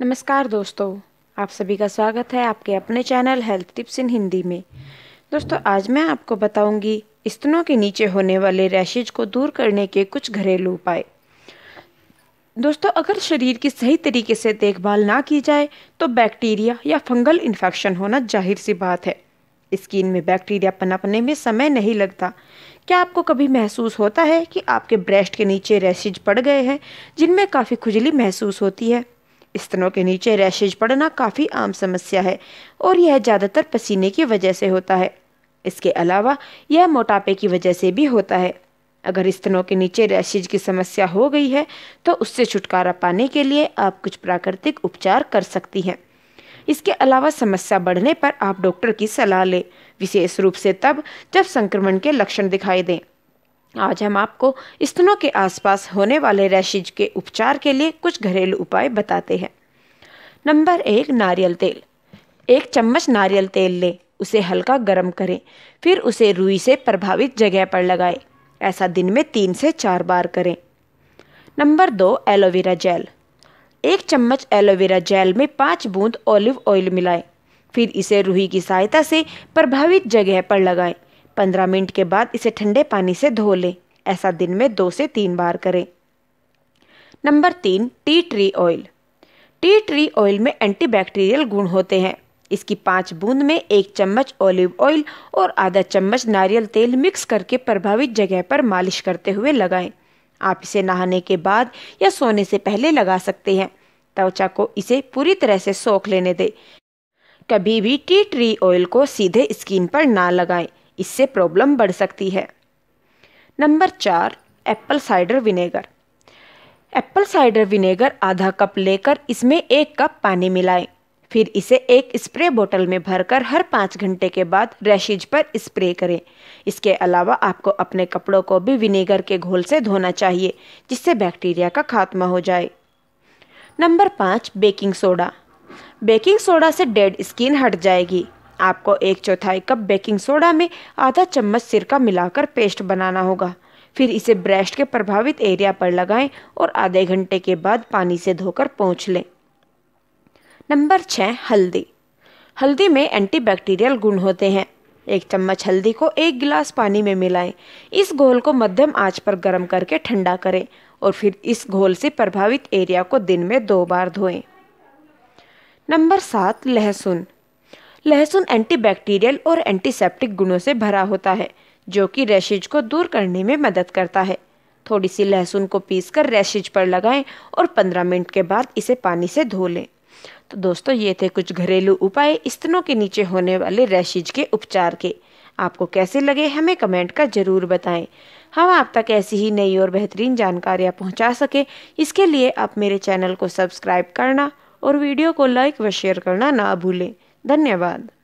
नमस्कार दोस्तों आप सभी का स्वागत है आपके अपने channel health tips in Hindi में दोस्तों आज मैं आपको बताऊंगी स्तनों के नीचे होने वाले रैशेज को दूर करने के कुछ घरेलू उपाय दोस्तों अगर शरीर की सही तरीके से देखभाल ना की जाए तो बैक्टीरिया या फंगल इन्फेक्शन होना जाहिर सी बात है स्किन में बैक्टीरिया पनपने में समय नहीं लगता क्या आपको कभी महसूस होता है कि आपके ब्रेस्ट के नीचे रैशेज पड़ गए हैं जिनमें काफ़ी खुजली महसूस होती है स्तनों के नीचे रैशेज पड़ना काफ़ी आम समस्या है और यह ज़्यादातर पसीने की वजह से होता है इसके अलावा यह मोटापे की वजह से भी होता है अगर स्तनों के नीचे रैशेज की समस्या हो गई है तो उससे छुटकारा पाने के लिए आप कुछ प्राकृतिक उपचार कर सकती हैं इसके अलावा समस्या बढ़ने पर आप डॉक्टर की सलाह लें विशेष रूप से तब जब संक्रमण के लक्षण दिखाई दें आज हम आपको स्तनों के आसपास होने वाले रैशिज के उपचार के लिए कुछ घरेलू उपाय बताते हैं नंबर एक नारियल तेल एक चम्मच नारियल तेल लें उसे हल्का गर्म करें फिर उसे रुई से प्रभावित जगह पर लगाएं ऐसा दिन में तीन से चार बार करें नंबर दो एलोवेरा जेल एक चम्मच एलोवेरा जेल में पाँच बूंद ऑलिव ऑयल मिलाएं फिर इसे रूही की सहायता से प्रभावित जगह पर लगाएं पंद्रह मिनट के बाद इसे ठंडे पानी से धो लें ऐसा दिन में दो से तीन बार करें नंबर तीन tea tree oil tea tree oil में एंटीबैक्टीरियल गुण होते हैं इसकी पाँच बूंद में एक चम्मच ऑलिव ऑयल और आधा चम्मच नारियल तेल मिक्स करके प्रभावित जगह पर मालिश करते हुए लगाएं। आप इसे नहाने के बाद या सोने से पहले लगा सकते हैं त्वचा को इसे पूरी तरह से सोख लेने दें कभी भी टी ट्री ऑयल को सीधे स्किन पर ना लगाएं। इससे प्रॉब्लम बढ़ सकती है नंबर चार apple cider vinegar apple cider vinegar आधा कप लेकर इसमें एक कप पानी मिलाएं फिर इसे एक स्प्रे बोतल में भरकर हर पाँच घंटे के बाद रैशिज पर स्प्रे करें इसके अलावा आपको अपने कपड़ों को भी विनेगर के घोल से धोना चाहिए जिससे बैक्टीरिया का खात्मा हो जाए नंबर पाँच बेकिंग सोडा बेकिंग सोडा से डेड स्किन हट जाएगी आपको एक चौथाई कप बेकिंग सोडा में आधा चम्मच सिरका मिलाकर पेस्ट बनाना होगा फिर इसे ब्रेस्ट के प्रभावित एरिया पर लगाएं और आधे घंटे के बाद पानी से धोकर पहुँच लें नंबर छः हल्दी हल्दी में एंटीबैक्टीरियल गुण होते हैं एक चम्मच हल्दी को एक गिलास पानी में मिलाएं इस घोल को मध्यम आंच पर गर्म करके ठंडा करें और फिर इस घोल से प्रभावित एरिया को दिन में दो बार धोएं नंबर सात लहसुन लहसुन एंटीबैक्टीरियल और एंटीसेप्टिक गुणों से भरा होता है जो कि रैशेज को दूर करने में मदद करता है थोड़ी सी लहसुन को पीस कर रैशेज पर लगाएं और 15 मिनट के बाद इसे पानी से धो लें तो दोस्तों ये थे कुछ घरेलू उपाय स्तनों के नीचे होने वाले रैशेज के उपचार के आपको कैसे लगे हमें कमेंट कर ज़रूर बताएं हम आप तक ऐसी ही नई और बेहतरीन जानकारियाँ पहुँचा सकें इसके लिए आप मेरे चैनल को सब्सक्राइब करना और वीडियो को लाइक व शेयर करना ना भूलें धन्यवाद